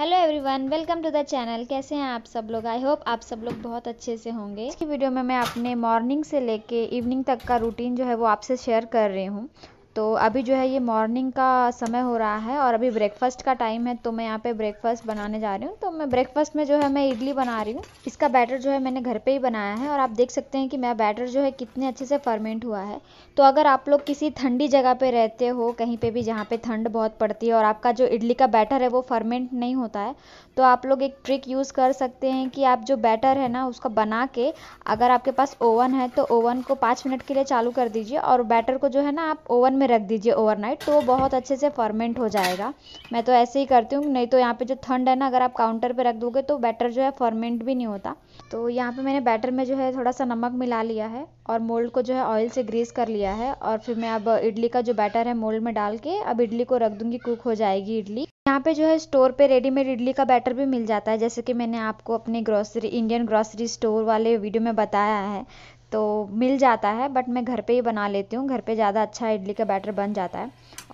hello everyone welcome to the channel कैसे हैं आप सब लोग आई होप आप सब लोग बहुत अच्छे से होंगे इसकी वीडियो में मैं अपने मॉर्निंग से लेके इवनिंग तक का रूटीन जो है वो आपसे शेयर कर रही हूँ तो अभी जो है ये मॉर्निंग का समय हो रहा है और अभी ब्रेकफास्ट का टाइम है तो मैं यहाँ पे ब्रेकफास्ट बनाने जा रही हूँ तो मैं ब्रेकफास्ट में जो है मैं इडली बना रही हूँ इसका बैटर जो है मैंने घर पे ही बनाया है और आप देख सकते हैं कि मेरा बैटर जो है कितने अच्छे से फर्मेंट हुआ है तो अगर आप लोग किसी ठंडी जगह पर रहते हो कहीं पर भी जहाँ पर ठंड बहुत पड़ती है और आपका जो इडली का बैटर है वो फर्मेंट नहीं होता है तो आप लोग एक ट्रिक यूज़ कर सकते हैं कि आप जो बैटर है ना उसका बना के अगर आपके पास ओवन है तो ओवन को पाँच मिनट के लिए चालू कर दीजिए और बैटर को जो है ना आप ओवन में रख दीजिए ओवरनाइट तो वो बहुत अच्छे से फर्मेंट हो जाएगा मैं तो ऐसे ही करती हूँ नहीं तो यहाँ पे जो ठंड है ना अगर आप काउंटर पे रख दोगे तो बैटर जो है फर्मेंट भी नहीं होता तो यहाँ पे मैंने बैटर में जो है थोड़ा सा नमक मिला लिया है और मोल्ड को जो है ऑयल से ग्रीस कर लिया है और फिर मैं अब इडली का जो बैटर है मोल्ड में डाल के अब इडली को रख दूंगी कुक हो जाएगी इडली यहाँ पे जो है स्टोर पे रेडीमेड इडली का बैटर भी मिल जाता है जैसे कि मैंने आपको अपने ग्रॉसरी इंडियन ग्रॉसरी स्टोर वाले वीडियो में बताया है तो मिल जाता है बट मैं घर पे ही बना लेती हूँ घर पे ज़्यादा अच्छा इडली का बैटर बन जाता है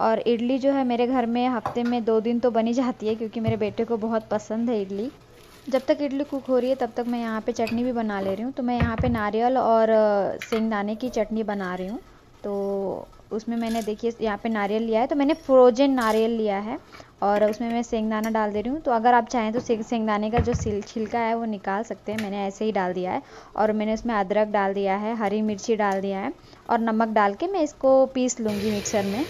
और इडली जो है मेरे घर में हफ्ते में दो दिन तो बनी जाती है क्योंकि मेरे बेटे को बहुत पसंद है इडली जब तक इडली कुक हो रही है तब तक मैं यहाँ पे चटनी भी बना ले रही हूँ तो मैं यहाँ पे नारियल और सेंगदाने की चटनी बना रही हूँ तो उसमें मैंने देखिए यहाँ पे नारियल लिया है तो मैंने फ्रोजन नारियल लिया है और उसमें मैं सेंगदाना डाल दे रही हूँ तो अगर आप चाहें तो सेंगदाने का जो छिलका है वो निकाल सकते हैं मैंने ऐसे ही डाल दिया है और मैंने उसमें अदरक डाल दिया है हरी मिर्ची डाल दिया है और नमक डाल के मैं इसको पीस लूँगी मिक्सर में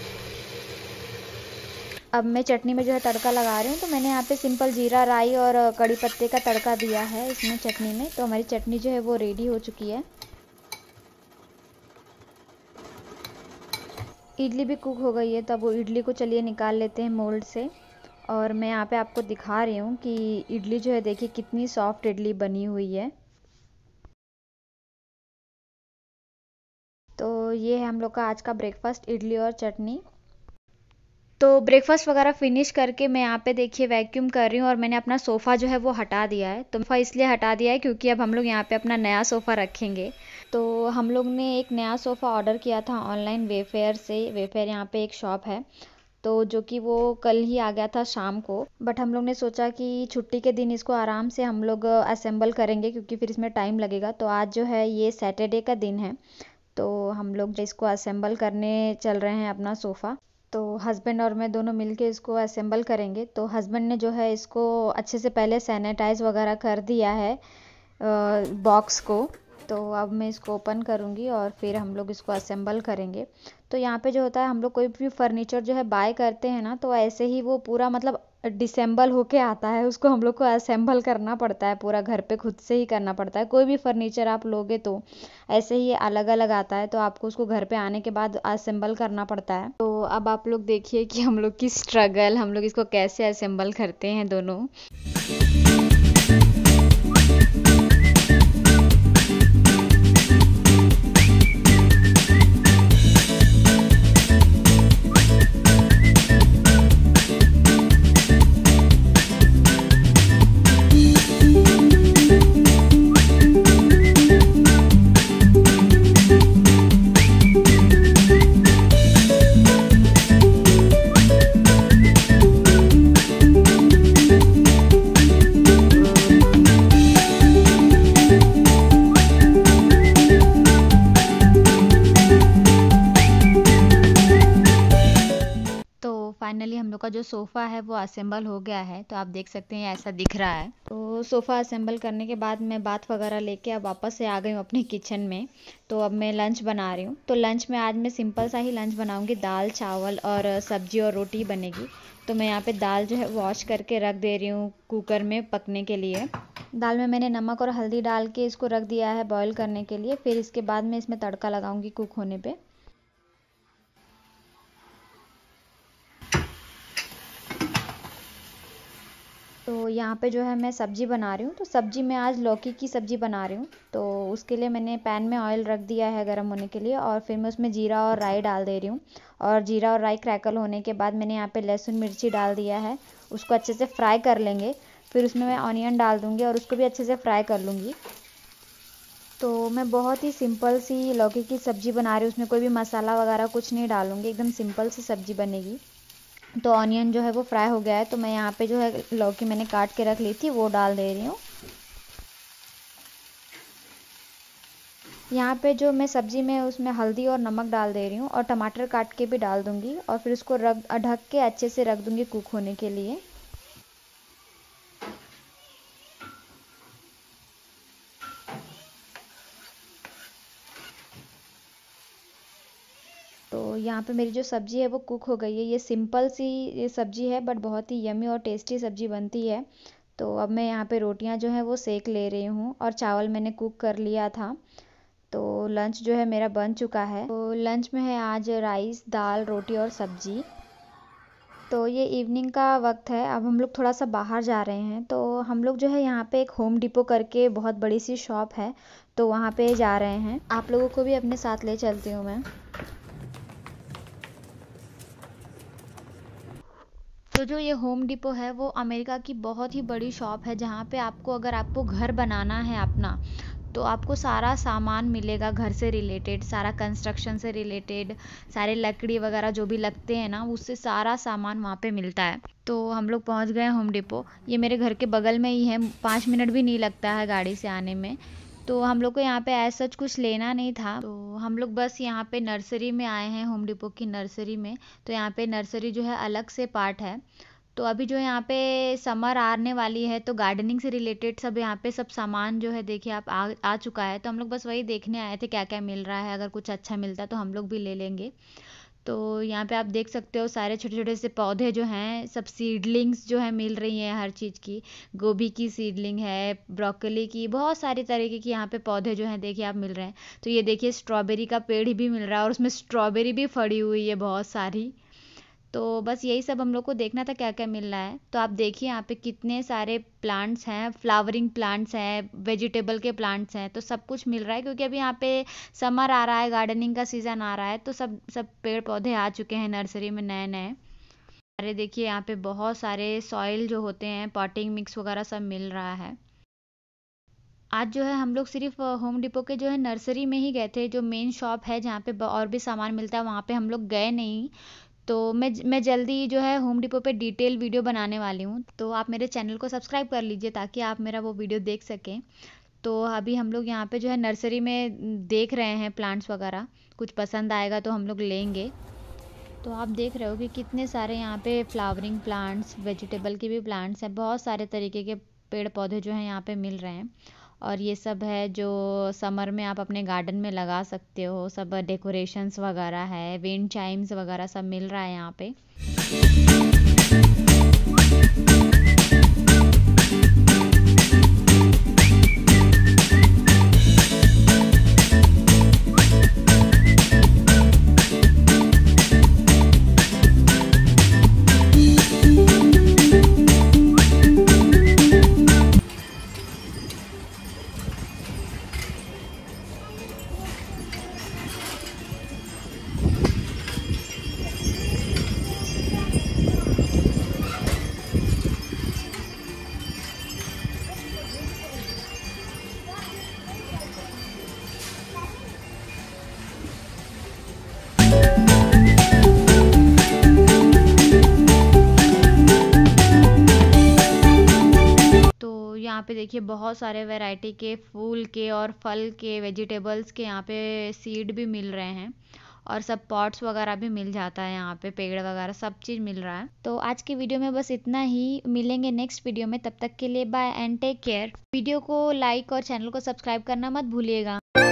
अब मैं चटनी में जो है तड़का लगा रही हूँ तो मैंने यहाँ पे सिंपल जीरा राई और कड़ी पत्ते का तड़का दिया है इसमें चटनी में तो हमारी चटनी जो है वो रेडी हो चुकी है इडली भी कुक हो गई है तब वो इडली को चलिए निकाल लेते हैं मोल्ड से और मैं यहाँ पे आपको दिखा रही हूँ कि इडली जो है देखिए कितनी सॉफ्ट इडली बनी हुई है तो ये है हम लोग का आज का ब्रेकफास्ट इडली और चटनी तो ब्रेकफास्ट वगैरह फिनिश करके मैं यहाँ पे देखिए वैक्यूम कर रही हूँ और मैंने अपना सोफ़ा जो है वो हटा दिया है तो सोफ़ा इसलिए हटा दिया है क्योंकि अब हम लोग यहाँ पे अपना नया सोफ़ा रखेंगे तो हम लोग ने एक नया सोफ़ा ऑर्डर किया था ऑनलाइन वेफेयर से वेफेयर यहाँ पे एक शॉप है तो जो कि वो कल ही आ गया था शाम को बट हम लोग ने सोचा कि छुट्टी के दिन इसको आराम से हम लोग असेंबल करेंगे क्योंकि फिर इसमें टाइम लगेगा तो आज जो है ये सैटरडे का दिन है तो हम लोग इसको असेंबल करने चल रहे हैं अपना सोफ़ा तो हस्बैंड और मैं दोनों मिलके इसको असेंबल करेंगे तो हस्बैंड ने जो है इसको अच्छे से पहले सैनिटाइज वगैरह कर दिया है बॉक्स को तो अब मैं इसको ओपन करूँगी और फिर हम लोग इसको असेंबल करेंगे तो यहाँ पे जो होता है हम लोग कोई भी फर्नीचर जो है बाय करते हैं ना तो ऐसे ही वो पूरा मतलब डिसेंबल होके आता है उसको हम लोग को असेंबल करना पड़ता है पूरा घर पे खुद से ही करना पड़ता है कोई भी फर्नीचर आप लोगे तो ऐसे ही अलग अलग आता है तो आपको उसको घर पे आने के बाद असेंबल करना पड़ता है तो अब आप लोग देखिए कि हम लोग की स्ट्रगल हम लोग इसको कैसे असेंबल करते हैं दोनों सोफ़ा है वो असेंबल हो गया है तो आप देख सकते हैं ऐसा दिख रहा है तो सोफ़ा असेंबल करने के बाद मैं बात वगैरह लेके अब वापस से आ गई हूँ अपने किचन में तो अब मैं लंच बना रही हूँ तो लंच में आज मैं सिंपल सा ही लंच बनाऊँगी दाल चावल और सब्जी और रोटी बनेगी तो मैं यहाँ पर दाल जो है वॉश करके रख दे रही हूँ कुकर में पकने के लिए दाल में मैंने नमक और हल्दी डाल के इसको रख दिया है बॉईल करने के लिए फिर इसके बाद मैं इसमें तड़का लगाऊंगी कुक होने पे तो यहाँ पे जो है मैं सब्ज़ी बना रही हूँ तो सब्ज़ी में आज लौकी की सब्ज़ी बना रही हूँ तो उसके लिए मैंने पैन में ऑयल रख दिया है गर्म होने के लिए और फिर मैं उसमें जीरा और राई डाल दे रही हूँ और जीरा और राई क्रैकल होने के बाद मैंने यहाँ पे लहसुन मिर्ची डाल दिया है उसको अच्छे से फ्राई कर लेंगे फिर उसमें मैं ऑनियन डाल दूँगी और उसको भी अच्छे से फ्राई कर लूँगी तो मैं बहुत ही सिंपल सी लौकी की सब्ज़ी बना रही हूँ उसमें कोई भी मसाला वगैरह कुछ नहीं डालूँगी एकदम सिंपल सी सब्ज़ी बनेगी तो ऑनियन जो है वो फ्राई हो गया है तो मैं यहाँ पे जो है लौकी मैंने काट के रख ली थी वो डाल दे रही हूँ यहाँ पे जो मैं सब्ज़ी में उसमें हल्दी और नमक डाल दे रही हूँ और टमाटर काट के भी डाल दूँगी और फिर उसको रख ढक के अच्छे से रख दूँगी कुक होने के लिए यहाँ पे मेरी जो सब्जी है वो कुक हो गई है ये सिंपल सी ये सब्जी है बट बहुत ही यमी और टेस्टी सब्जी बनती है तो अब मैं यहाँ पे रोटियाँ जो हैं वो सेक ले रही हूँ और चावल मैंने कुक कर लिया था तो लंच जो है मेरा बन चुका है तो लंच में है आज राइस दाल रोटी और सब्जी तो ये इवनिंग का वक्त है अब हम लोग थोड़ा सा बाहर जा रहे हैं तो हम लोग जो है यहाँ पे एक होम डिपो करके बहुत बड़ी सी शॉप है तो वहाँ पे जा रहे हैं आप लोगों को भी अपने साथ ले चलती हूँ मैं तो जो ये होम डिपो है वो अमेरिका की बहुत ही बड़ी शॉप है जहाँ पे आपको अगर आपको घर बनाना है अपना तो आपको सारा सामान मिलेगा घर से रिलेटेड सारा कंस्ट्रक्शन से रिलेटेड सारे लकड़ी वगैरह जो भी लगते हैं ना उससे सारा सामान वहाँ पे मिलता है तो हम लोग पहुँच गए होम डिपो ये मेरे घर के बगल में ही है पाँच मिनट भी नहीं लगता है गाड़ी से आने में तो हम लोग को यहाँ पे ऐसा सच कुछ लेना नहीं था तो हम लोग बस यहाँ पे नर्सरी में आए हैं होम डिपो की नर्सरी में तो यहाँ पे नर्सरी जो है अलग से पार्ट है तो अभी जो यहाँ पे समर आने वाली है तो गार्डनिंग से रिलेटेड सब यहाँ पे सब सामान जो है देखिए आप आ, आ चुका है तो हम लोग बस वही देखने आए थे क्या क्या मिल रहा है अगर कुछ अच्छा मिलता है तो हम लोग भी ले लेंगे तो यहाँ पे आप देख सकते हो सारे छोटे छोटे से पौधे जो हैं सब सीडलिंग्स जो है मिल रही हैं हर चीज़ की गोभी की सीडलिंग है ब्रोकली की बहुत सारे तरीके की यहाँ पे पौधे जो हैं देखिए आप मिल रहे हैं तो ये देखिए स्ट्रॉबेरी का पेड़ भी मिल रहा है और उसमें स्ट्रॉबेरी भी फड़ी हुई है बहुत सारी तो बस यही सब हम लोग को देखना था क्या क्या मिल रहा है तो आप देखिए यहाँ पे कितने सारे प्लांट्स हैं फ्लावरिंग प्लांट्स हैं वेजिटेबल के प्लांट्स हैं तो सब कुछ मिल रहा है क्योंकि अभी यहाँ पे समर आ रहा है गार्डनिंग का सीज़न आ रहा है तो सब सब पेड़ पौधे आ चुके हैं नर्सरी में नए नए अरे देखिए यहाँ पे बहुत सारे सॉइल जो होते हैं पॉटिंग मिक्स वगैरह सब मिल रहा है आज जो है हम लोग सिर्फ होम डिपो के जो है नर्सरी में ही गए थे जो मेन शॉप है जहाँ पे और भी सामान मिलता है वहाँ पे हम लोग गए नहीं तो मैं मैं जल्दी जो है होम डिपो पे डिटेल वीडियो बनाने वाली हूँ तो आप मेरे चैनल को सब्सक्राइब कर लीजिए ताकि आप मेरा वो वीडियो देख सकें तो अभी हम लोग यहाँ पे जो है नर्सरी में देख रहे हैं प्लांट्स वगैरह कुछ पसंद आएगा तो हम लोग लेंगे तो आप देख रहे हो कि कितने सारे यहाँ पे फ्लावरिंग प्लांट्स वेजिटेबल के भी प्लांट्स हैं बहुत सारे तरीके के पेड़ पौधे जो हैं यहाँ पे मिल रहे हैं और ये सब है जो समर में आप अपने गार्डन में लगा सकते हो सब डेकोरेशंस वगैरह है विंड चाइम्स वगैरह सब मिल रहा है यहाँ पे पे देखिए बहुत सारे वैरायटी के फूल के और फल के वेजिटेबल्स के यहाँ पे सीड भी मिल रहे हैं और सब पॉट्स वगैरह भी मिल जाता है यहाँ पे पेड़ वगैरह सब चीज़ मिल रहा है तो आज के वीडियो में बस इतना ही मिलेंगे नेक्स्ट वीडियो में तब तक के लिए bye and take care video को लाइक और चैनल को सब्सक्राइब करना मत भूलिएगा